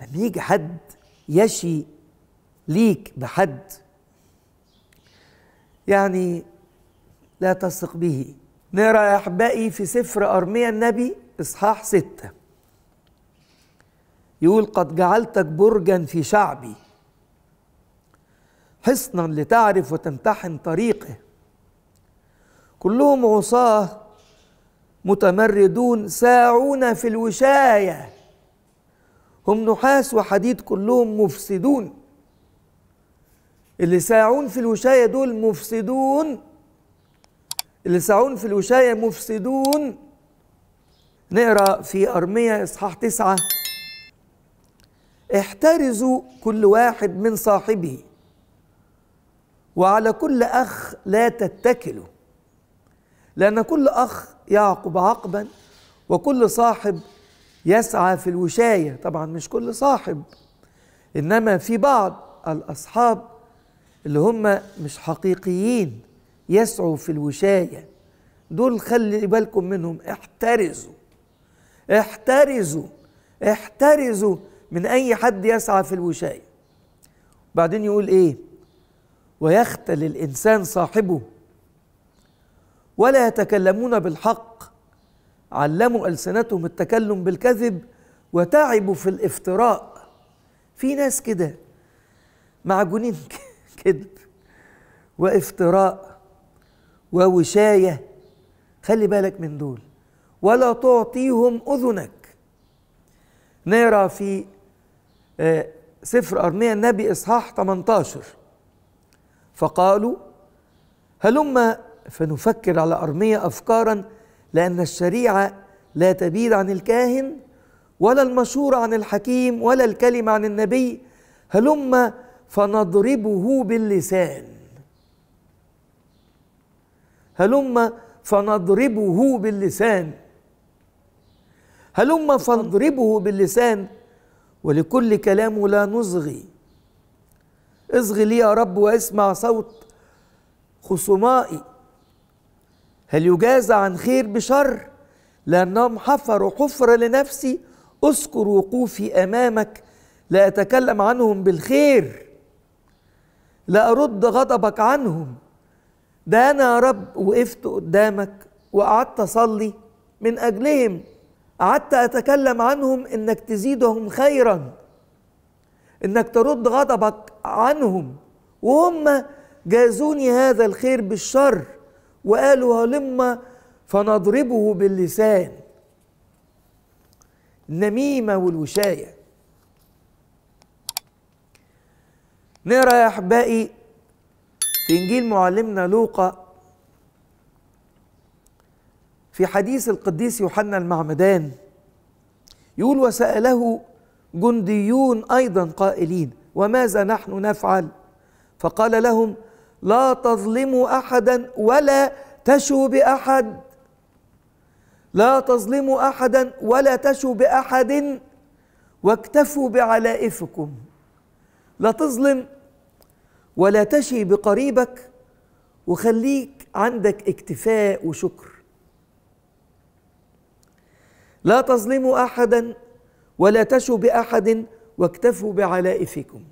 لما يجي حد يشي ليك بحد يعني لا تثق به نرى يا احبائي في سفر ارميا النبي اصحاح سته يقول قد جعلتك برجا في شعبي حصنا لتعرف وتمتحن طريقه كلهم عصاه متمردون ساعون في الوشايه هم نحاس وحديد كلهم مفسدون اللي ساعون في الوشاية دول مفسدون اللي ساعون في الوشاية مفسدون نقرأ في أرمية إصحاح تسعة احترزوا كل واحد من صاحبه وعلى كل أخ لا تتكلوا لأن كل أخ يعقب عقبا وكل صاحب يسعى في الوشاية طبعا مش كل صاحب إنما في بعض الأصحاب اللي هم مش حقيقيين يسعوا في الوشاية دول خلي بالكم منهم احترزوا احترزوا احترزوا من أي حد يسعى في الوشاية بعدين يقول إيه ويختل الإنسان صاحبه ولا يتكلمون بالحق علموا ألسنتهم التكلم بالكذب وتعبوا في الافتراء في ناس كده معجونين كذب وافتراء ووشاية خلي بالك من دول ولا تعطيهم أذنك نرى في آه، سفر أرمية النبي إصحاح 18 فقالوا هلما فنفكر على أرمية أفكارا لأن الشريعة لا تبيد عن الكاهن ولا المشورة عن الحكيم ولا الكلمة عن النبي هلم فنضربه باللسان هلم فنضربه باللسان هلم فنضربه باللسان ولكل كلام لا نصغي اصغي لي يا رب واسمع صوت خصمائي هل يجازى عن خير بشر لأنهم حفروا حفرة لنفسي أذكر وقوفي أمامك لا أتكلم عنهم بالخير لا أرد غضبك عنهم ده أنا يا رب وقفت قدامك وقعدت أصلي من أجلهم قعدت أتكلم عنهم إنك تزيدهم خيرا إنك ترد غضبك عنهم وهم جازوني هذا الخير بالشر وقالوا هلم فنضربه باللسان النميمة والوشاية نرى يا أحبائي في إنجيل معلمنا لوقا في حديث القديس يوحنا المعمدان يقول وسأله جنديون أيضا قائلين وماذا نحن نفعل فقال لهم لا تظلموا احدا ولا تشوا باحد لا تظلموا احدا ولا تشوا باحد واكتفوا بعلائفكم لا تظلم ولا تشي بقريبك وخليك عندك اكتفاء وشكر لا تظلموا احدا ولا تشوا باحد واكتفوا بعلائفكم